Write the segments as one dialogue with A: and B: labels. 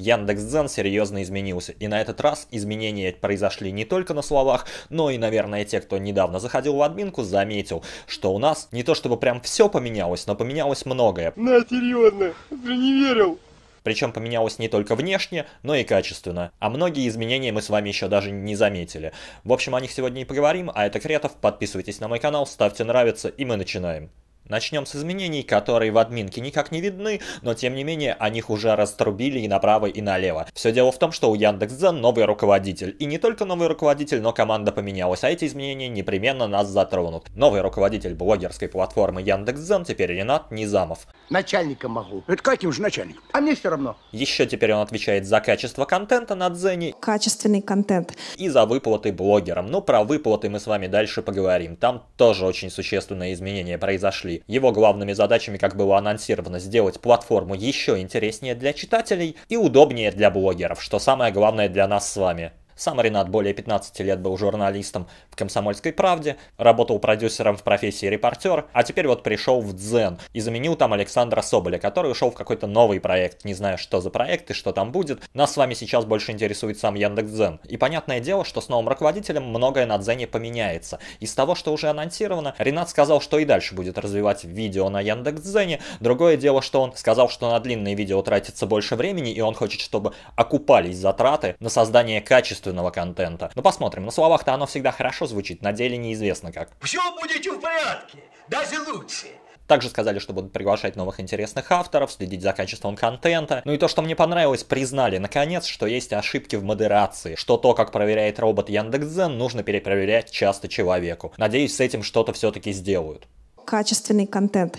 A: Яндекс.Дзен серьезно изменился, и на этот раз изменения произошли не только на словах, но и, наверное, те, кто недавно заходил в админку, заметил, что у нас не то чтобы прям все поменялось, но поменялось многое. На, серьезно, ты не верил. Причем поменялось не только внешне, но и качественно. А многие изменения мы с вами еще даже не заметили. В общем, о них сегодня и поговорим, а это Кретов, подписывайтесь на мой канал, ставьте нравится, и мы начинаем. Начнем с изменений, которые в админке никак не видны, но тем не менее о них уже раструбили и направо, и налево. Все дело в том, что у Яндекс.Дзен новый руководитель. И не только новый руководитель, но команда поменялась, а эти изменения непременно нас затронут. Новый руководитель блогерской платформы Яндекс.Дзен теперь Ренат Низамов. Начальником могу. Это каким же начальником? А мне все равно. Еще теперь он отвечает за качество контента на Дзене. Качественный контент. И за выплаты блогерам. Ну, про выплаты мы с вами дальше поговорим. Там тоже очень существенные изменения произошли. Его главными задачами, как было анонсировано, сделать платформу еще интереснее для читателей и удобнее для блогеров, что самое главное для нас с вами. Сам Ренат более 15 лет был журналистом в «Комсомольской правде», работал продюсером в профессии репортер, а теперь вот пришел в «Дзен» и заменил там Александра Соболя, который ушел в какой-то новый проект, не знаю, что за проект и что там будет. Нас с вами сейчас больше интересует сам Яндекс.Дзен. И понятное дело, что с новым руководителем многое на Дзене поменяется. Из того, что уже анонсировано, Ренат сказал, что и дальше будет развивать видео на Яндекс.Дзене. Другое дело, что он сказал, что на длинные видео тратится больше времени, и он хочет, чтобы окупались затраты на создание качества собственного контента. Но посмотрим, на словах-то оно всегда хорошо звучит, на деле неизвестно как. Все будет в порядке, даже лучше. Также сказали, что будут приглашать новых интересных авторов, следить за качеством контента. Ну и то, что мне понравилось, признали наконец, что есть ошибки в модерации, что то, как проверяет робот Яндекс.Зен, нужно перепроверять часто человеку. Надеюсь, с этим что-то все-таки сделают. Качественный контент.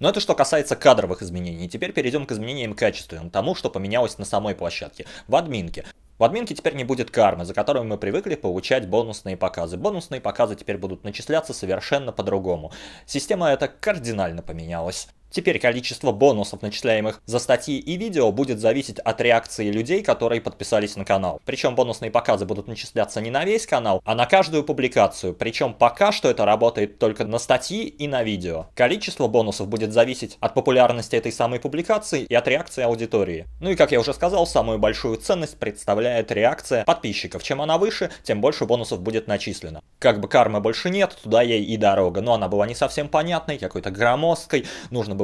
A: Но ну, это что касается кадровых изменений. Теперь перейдем к изменениям качественным, тому, что поменялось на самой площадке, в админке. У теперь не будет кармы, за которую мы привыкли получать бонусные показы. Бонусные показы теперь будут начисляться совершенно по-другому. Система эта кардинально поменялась. Теперь количество бонусов, начисляемых за статьи и видео, будет зависеть от реакции людей, которые подписались на канал. Причем бонусные показы будут начисляться не на весь канал, а на каждую публикацию. Причем пока что это работает только на статьи и на видео. Количество бонусов будет зависеть от популярности этой самой публикации и от реакции аудитории. Ну и как я уже сказал, самую большую ценность представляет реакция подписчиков. Чем она выше, тем больше бонусов будет начислено. Как бы кармы больше нет, туда ей и дорога. Но она была не совсем понятной, какой-то громоздкой, нужно было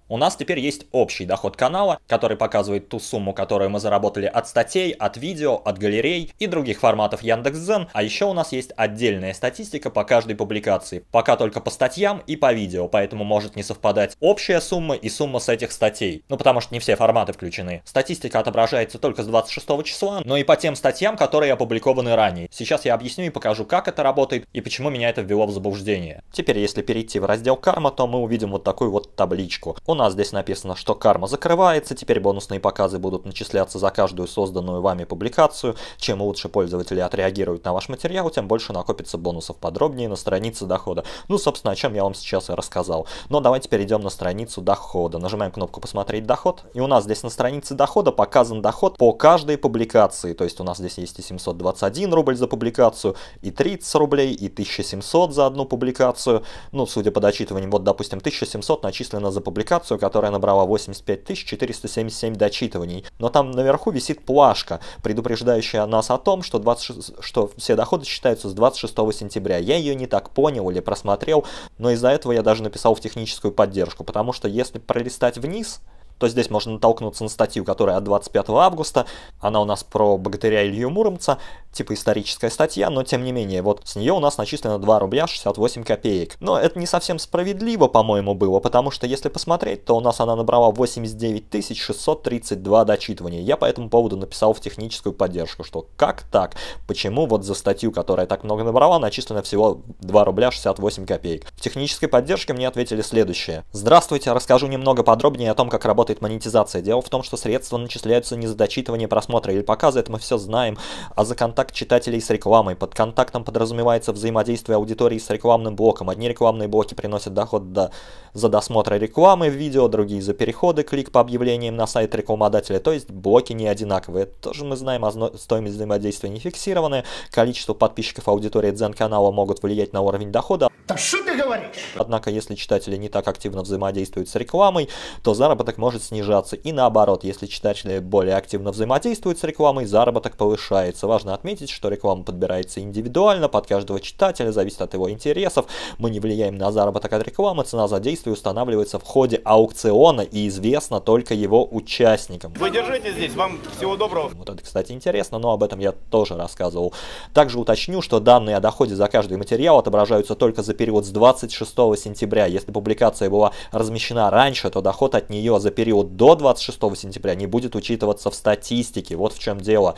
A: У нас теперь есть общий доход канала, который показывает ту сумму, которую мы заработали от статей, от видео, от галерей и других форматов Яндекс.Зен, а еще у нас есть отдельная статистика по каждой публикации, пока только по статьям и по видео, поэтому может не совпадать общая сумма и сумма с этих статей, ну потому что не все форматы включены. Статистика отображается только с 26 числа, но и по тем статьям, которые опубликованы ранее. Сейчас я объясню и покажу, как это работает и почему меня это ввело в заблуждение. Теперь, если перейти в раздел «Карма», то мы увидим вот такую вот табличку. У нас здесь написано, что карма закрывается, теперь бонусные показы будут начисляться за каждую созданную вами публикацию. Чем лучше пользователи отреагируют на ваш материал, тем больше накопится бонусов подробнее на странице дохода. Ну, собственно, о чем я вам сейчас и рассказал. Но давайте перейдем на страницу дохода. Нажимаем кнопку «Посмотреть доход», и у нас здесь на странице дохода показан доход по каждой публикации. То есть у нас здесь есть и 721 рубль за публикацию, и 30 рублей, и 1700 за одну публикацию. Ну, судя по дочитыванию, вот, допустим, 1700 начислено за публикацию, редакцию, которая набрала 85 477 дочитываний. Но там наверху висит плашка, предупреждающая нас о том, что, 26, что все доходы считаются с 26 сентября. Я ее не так понял или просмотрел, но из-за этого я даже написал в техническую поддержку, потому что если пролистать вниз, то здесь можно натолкнуться на статью, которая от 25 августа. Она у нас про богатыря Илью Муромца, типа историческая статья, но тем не менее, вот с нее у нас начислено 2 рубля 68 копеек. Но это не совсем справедливо, по-моему, было, потому что если посмотреть, то у нас она набрала 89 632 дочитывания. Я по этому поводу написал в техническую поддержку, что как так? Почему вот за статью, которая так много набрала, начислено всего 2 рубля 68 копеек? В технической поддержке мне ответили следующее. Здравствуйте, расскажу немного подробнее о том, как работает работает монетизация. Дело в том, что средства начисляются не за дочитывание просмотра или показа, это мы все знаем, а за контакт читателей с рекламой. Под контактом подразумевается взаимодействие аудитории с рекламным блоком. Одни рекламные блоки приносят доход до, за досмотр рекламы в видео, другие за переходы, клик по объявлениям на сайт рекламодателя, то есть блоки не одинаковые. Это тоже мы знаем, а стоимость взаимодействия не фиксированная, количество подписчиков аудитории Дзен-канала могут влиять на уровень дохода. Да что ты говоришь? Однако, если читатели не так активно взаимодействуют с рекламой, то заработок может может снижаться, и наоборот, если читатели более активно взаимодействуют с рекламой, заработок повышается. Важно отметить, что реклама подбирается индивидуально, под каждого читателя, зависит от его интересов, мы не влияем на заработок от рекламы, цена за действие устанавливается в ходе аукциона и известна только его участникам. Вы держите здесь, вам всего доброго. Вот это, кстати, интересно, но об этом я тоже рассказывал. Также уточню, что данные о доходе за каждый материал отображаются только за период с 26 сентября. Если публикация была размещена раньше, то доход от нее за период период до 26 сентября не будет учитываться в статистике. Вот в чем дело.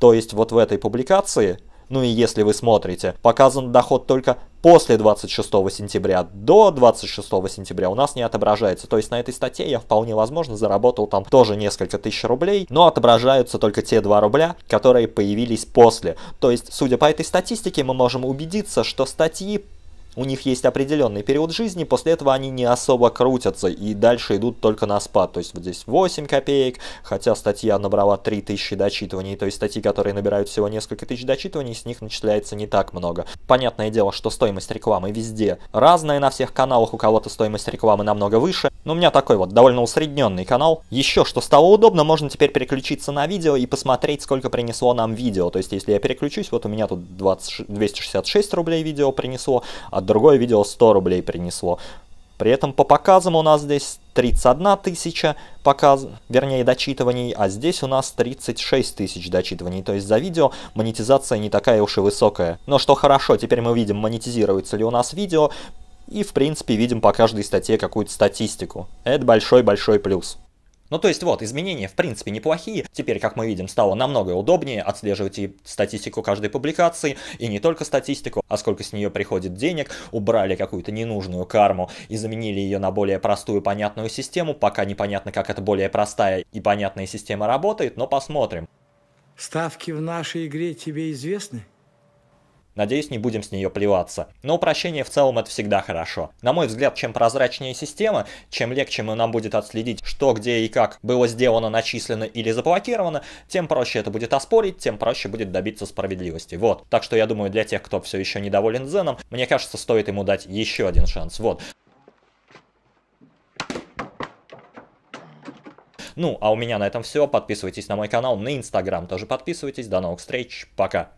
A: То есть вот в этой публикации, ну и если вы смотрите, показан доход только после 26 сентября. До 26 сентября у нас не отображается. То есть на этой статье я вполне возможно заработал там тоже несколько тысяч рублей, но отображаются только те 2 рубля, которые появились после. То есть, судя по этой статистике, мы можем убедиться, что статьи у них есть определенный период жизни, после этого они не особо крутятся и дальше идут только на спад. То есть вот здесь 8 копеек, хотя статья набрала 3000 дочитываний, то есть статьи, которые набирают всего несколько тысяч дочитываний, с них начисляется не так много. Понятное дело, что стоимость рекламы везде разная на всех каналах, у кого-то стоимость рекламы намного выше, но у меня такой вот довольно усредненный канал. Еще что стало удобно, можно теперь переключиться на видео и посмотреть, сколько принесло нам видео. То есть, если я переключусь, вот у меня тут 20, 266 рублей видео принесло, а другое видео 100 рублей принесло. При этом по показам у нас здесь 31 тысяча показ, вернее, дочитываний, а здесь у нас 36 тысяч дочитываний. То есть за видео монетизация не такая уж и высокая. Но что хорошо, теперь мы видим, монетизируется ли у нас видео и, в принципе, видим по каждой статье какую-то статистику. Это большой-большой плюс. Ну то есть вот, изменения в принципе неплохие, теперь, как мы видим, стало намного удобнее отслеживать и статистику каждой публикации, и не только статистику, а сколько с нее приходит денег, убрали какую-то ненужную карму и заменили ее на более простую понятную систему, пока непонятно, как эта более простая и понятная система работает, но посмотрим. Ставки в нашей игре тебе известны? Надеюсь, не будем с нее плеваться. Но упрощение в целом это всегда хорошо. На мой взгляд, чем прозрачнее система, чем легче нам будет отследить, что, где и как было сделано, начислено или заблокировано, тем проще это будет оспорить, тем проще будет добиться справедливости. Вот. Так что я думаю, для тех, кто все еще недоволен Зеном, мне кажется, стоит ему дать еще один шанс. Вот. Ну, а у меня на этом все. Подписывайтесь на мой канал, на Инстаграм тоже подписывайтесь. До новых встреч. Пока.